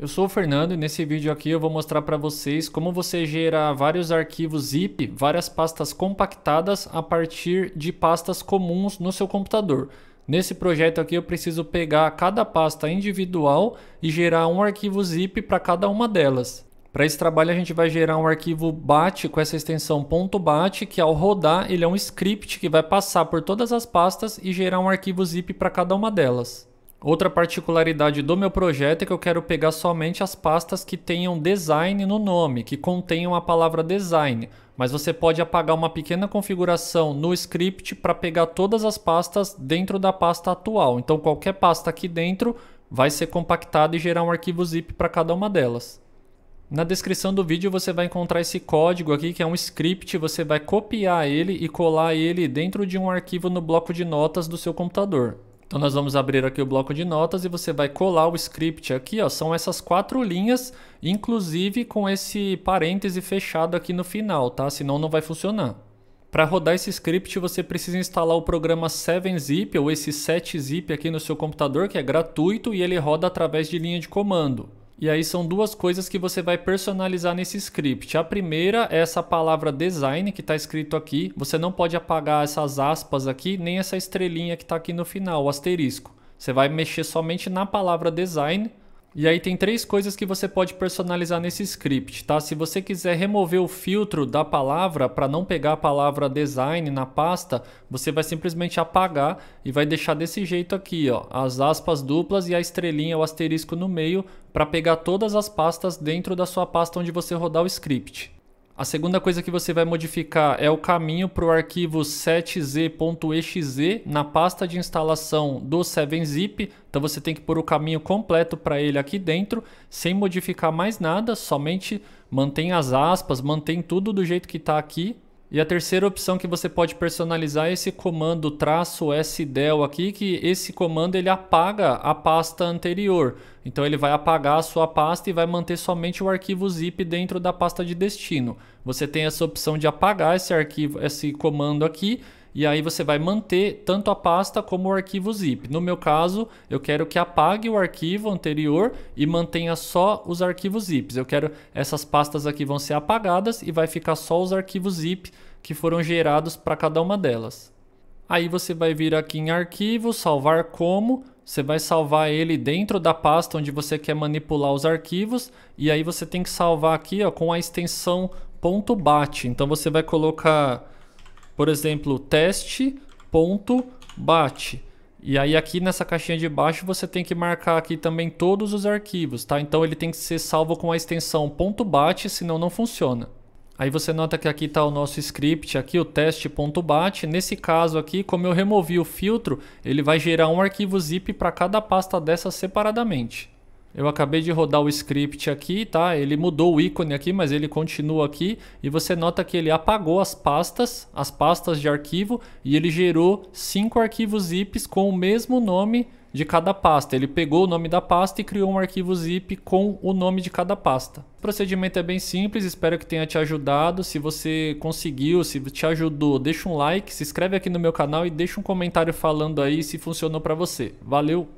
Eu sou o Fernando e nesse vídeo aqui eu vou mostrar para vocês como você gerar vários arquivos zip, várias pastas compactadas a partir de pastas comuns no seu computador. Nesse projeto aqui eu preciso pegar cada pasta individual e gerar um arquivo zip para cada uma delas. Para esse trabalho a gente vai gerar um arquivo bat com essa extensão .bat que ao rodar ele é um script que vai passar por todas as pastas e gerar um arquivo zip para cada uma delas. Outra particularidade do meu projeto é que eu quero pegar somente as pastas que tenham design no nome, que contenham a palavra design, mas você pode apagar uma pequena configuração no script para pegar todas as pastas dentro da pasta atual. Então qualquer pasta aqui dentro vai ser compactada e gerar um arquivo zip para cada uma delas. Na descrição do vídeo você vai encontrar esse código aqui, que é um script, você vai copiar ele e colar ele dentro de um arquivo no bloco de notas do seu computador. Então nós vamos abrir aqui o bloco de notas e você vai colar o script aqui, ó, são essas quatro linhas, inclusive com esse parêntese fechado aqui no final, tá? Senão não vai funcionar. Para rodar esse script, você precisa instalar o programa 7zip ou esse 7zip aqui no seu computador, que é gratuito e ele roda através de linha de comando. E aí são duas coisas que você vai personalizar nesse script. A primeira é essa palavra design que está escrito aqui. Você não pode apagar essas aspas aqui, nem essa estrelinha que está aqui no final, o asterisco. Você vai mexer somente na palavra design e aí tem três coisas que você pode personalizar nesse script, tá? Se você quiser remover o filtro da palavra para não pegar a palavra design na pasta, você vai simplesmente apagar e vai deixar desse jeito aqui, ó, as aspas duplas e a estrelinha ou asterisco no meio para pegar todas as pastas dentro da sua pasta onde você rodar o script. A segunda coisa que você vai modificar é o caminho para o arquivo 7z.exe na pasta de instalação do 7zip. Então você tem que pôr o caminho completo para ele aqui dentro, sem modificar mais nada, somente mantém as aspas, mantém tudo do jeito que está aqui, e a terceira opção que você pode personalizar é esse comando traço sdel aqui, que esse comando ele apaga a pasta anterior. Então ele vai apagar a sua pasta e vai manter somente o arquivo zip dentro da pasta de destino. Você tem essa opção de apagar esse arquivo, esse comando aqui e aí você vai manter tanto a pasta como o arquivo zip. No meu caso, eu quero que apague o arquivo anterior e mantenha só os arquivos zips. Eu quero essas pastas aqui vão ser apagadas e vai ficar só os arquivos zip que foram gerados para cada uma delas. Aí você vai vir aqui em arquivo, salvar como, você vai salvar ele dentro da pasta onde você quer manipular os arquivos e aí você tem que salvar aqui ó, com a extensão .bat. Então você vai colocar por exemplo, teste.bat. E aí aqui nessa caixinha de baixo você tem que marcar aqui também todos os arquivos, tá? Então ele tem que ser salvo com a extensão .bat, senão não funciona. Aí você nota que aqui está o nosso script, aqui o teste.bat. Nesse caso aqui, como eu removi o filtro, ele vai gerar um arquivo zip para cada pasta dessa separadamente. Eu acabei de rodar o script aqui, tá? Ele mudou o ícone aqui, mas ele continua aqui. E você nota que ele apagou as pastas, as pastas de arquivo, e ele gerou cinco arquivos zips com o mesmo nome de cada pasta. Ele pegou o nome da pasta e criou um arquivo zip com o nome de cada pasta. O procedimento é bem simples, espero que tenha te ajudado. Se você conseguiu, se te ajudou, deixa um like, se inscreve aqui no meu canal e deixa um comentário falando aí se funcionou para você. Valeu!